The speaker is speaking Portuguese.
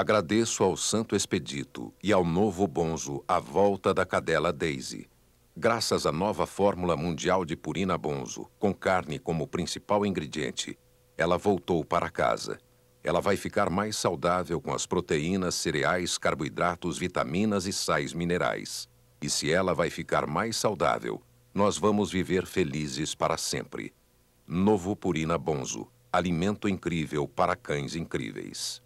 Agradeço ao Santo Expedito e ao Novo Bonzo a volta da cadela Daisy. Graças à nova fórmula mundial de Purina Bonzo, com carne como principal ingrediente, ela voltou para casa. Ela vai ficar mais saudável com as proteínas, cereais, carboidratos, vitaminas e sais minerais. E se ela vai ficar mais saudável, nós vamos viver felizes para sempre. Novo Purina Bonzo. Alimento incrível para cães incríveis.